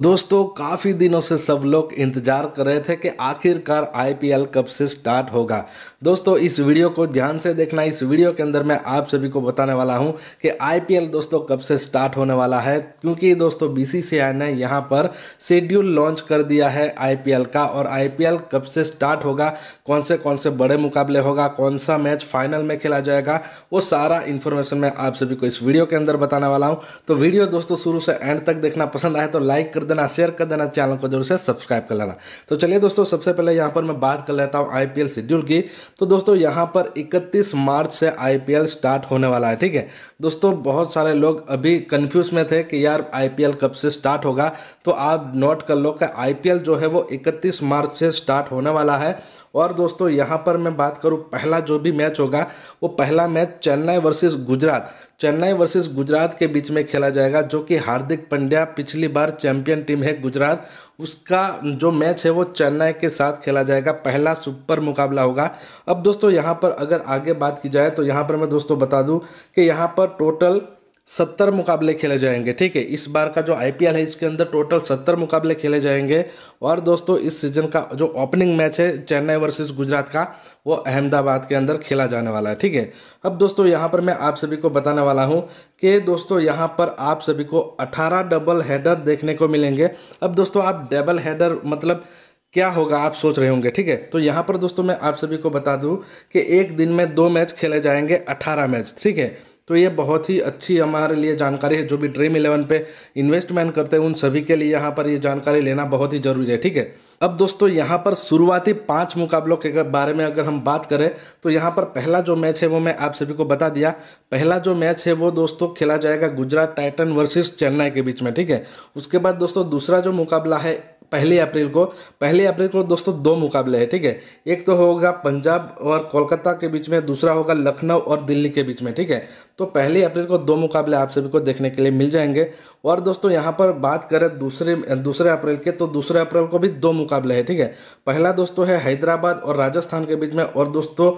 दोस्तों काफ़ी दिनों से सब लोग इंतज़ार कर रहे थे कि आखिरकार आईपीएल कब से स्टार्ट होगा दोस्तों इस वीडियो को ध्यान से देखना इस वीडियो के अंदर मैं आप सभी को बताने वाला हूं कि आईपीएल दोस्तों कब से स्टार्ट होने वाला है क्योंकि दोस्तों बीसीसीआई ने यहां पर शेड्यूल लॉन्च कर दिया है आईपीएल का और आई कब से स्टार्ट होगा कौन से कौन से बड़े मुकाबले होगा कौन सा मैच फाइनल में खेला जाएगा वो सारा इन्फॉर्मेशन मैं आप सभी को इस वीडियो के अंदर बताने वाला हूँ तो वीडियो दोस्तों शुरू से एंड तक देखना पसंद आए तो लाइक कर देना शेयर कर देना चैनल को जरूर से सब्सक्राइब कर लेना तो चलिए दोस्तों सबसे पहले यहाँ पर मैं बात कर लेता हूँ आई शेड्यूल की तो दोस्तों यहाँ पर इकतीस मार्च से आई स्टार्ट होने वाला है ठीक है दोस्तों बहुत सारे लोग अभी कन्फ्यूज में थे कि यार आई कब से स्टार्ट होगा तो आप नोट कर लो कि आई जो है वो इकतीस मार्च से स्टार्ट होने वाला है और दोस्तों यहाँ पर मैं बात करूँ पहला जो भी मैच होगा वो पहला match Chennai versus Gujarat Chennai versus Gujarat के बीच में खेला जाएगा जो कि हार्दिक पंड्या पिछली बार चैंपियन टीम है गुजरात उसका जो मैच है वो चेन्नई के साथ खेला जाएगा पहला सुपर मुकाबला होगा अब दोस्तों यहाँ पर अगर आगे बात की जाए तो यहाँ पर मैं दोस्तों बता दूँ कि यहाँ पर टोटल सत्तर मुकाबले खेले जाएंगे ठीक है इस बार का जो आईपीएल है इसके अंदर टोटल सत्तर मुकाबले खेले जाएंगे और दोस्तों इस सीजन का जो ओपनिंग मैच है चेन्नई वर्सेस गुजरात का वो अहमदाबाद के अंदर खेला जाने वाला है ठीक है अब दोस्तों यहाँ पर मैं आप सभी को बताने वाला हूँ कि दोस्तों यहाँ पर आप सभी को अठारह डबल हेडर देखने को मिलेंगे अब दोस्तों आप डबल हेडर मतलब क्या होगा आप सोच रहे होंगे ठीक है तो यहाँ पर दोस्तों मैं आप सभी को बता दूँ कि एक दिन में दो मैच खेले जाएंगे अठारह मैच ठीक है तो ये बहुत ही अच्छी हमारे लिए जानकारी है जो भी ड्रीम इलेवन पे इन्वेस्टमेंट करते हैं उन सभी के लिए यहाँ पर ये जानकारी लेना बहुत ही ज़रूरी है ठीक है अब दोस्तों यहाँ पर शुरुआती पांच मुकाबलों के बारे में अगर हम बात करें तो यहाँ पर पहला जो मैच है वो मैं आप सभी को बता दिया पहला जो मैच है वो दोस्तों खेला जाएगा गुजरात टाइटन वर्सेज चेन्नई के बीच में ठीक है उसके बाद दोस्तों दूसरा जो मुकाबला है पहली अप्रैल को पहली अप्रैल को दोस्तों दो मुकाबले हैं ठीक है एक तो होगा पंजाब और कोलकाता के बीच में दूसरा होगा लखनऊ और दिल्ली के बीच में ठीक है तो पहली अप्रैल को दो मुकाबले आप सभी को देखने के लिए मिल जाएंगे और दोस्तों यहाँ पर बात करें दूसरे दूसरे अप्रैल के तो दूसरे अप्रैल को भी दो मुकाबले हैं ठीक है पहला दोस्तों है हैदराबाद और राजस्थान के बीच में और दोस्तों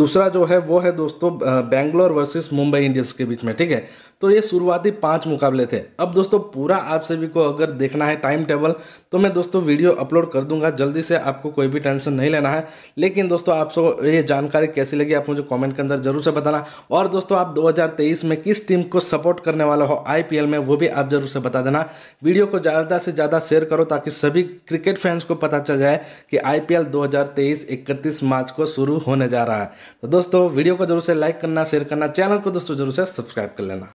दूसरा जो है वो है दोस्तों बैंगलोर वर्सेस मुंबई इंडियंस के बीच में ठीक है तो ये शुरुआती पांच मुकाबले थे अब दोस्तों पूरा आप सभी को अगर देखना है टाइम टेबल तो मैं मैं दोस्तों वीडियो अपलोड कर दूंगा जल्दी से आपको कोई भी टेंशन नहीं लेना है लेकिन दोस्तों आपको ये जानकारी कैसी लगी आप मुझे कमेंट के अंदर जरूर से बताना और दोस्तों आप 2023 में किस टीम को सपोर्ट करने वाला हो आईपीएल में वो भी आप जरूर से बता देना वीडियो को ज़्यादा से ज़्यादा शेयर करो ताकि सभी क्रिकेट फैंस को पता चल जाए कि आईपीएल 2023 31 मार्च को शुरू होने जा रहा है तो दोस्तों वीडियो को जरूर से लाइक करना शेयर करना चैनल को दोस्तों जरूर से सब्सक्राइब कर लेना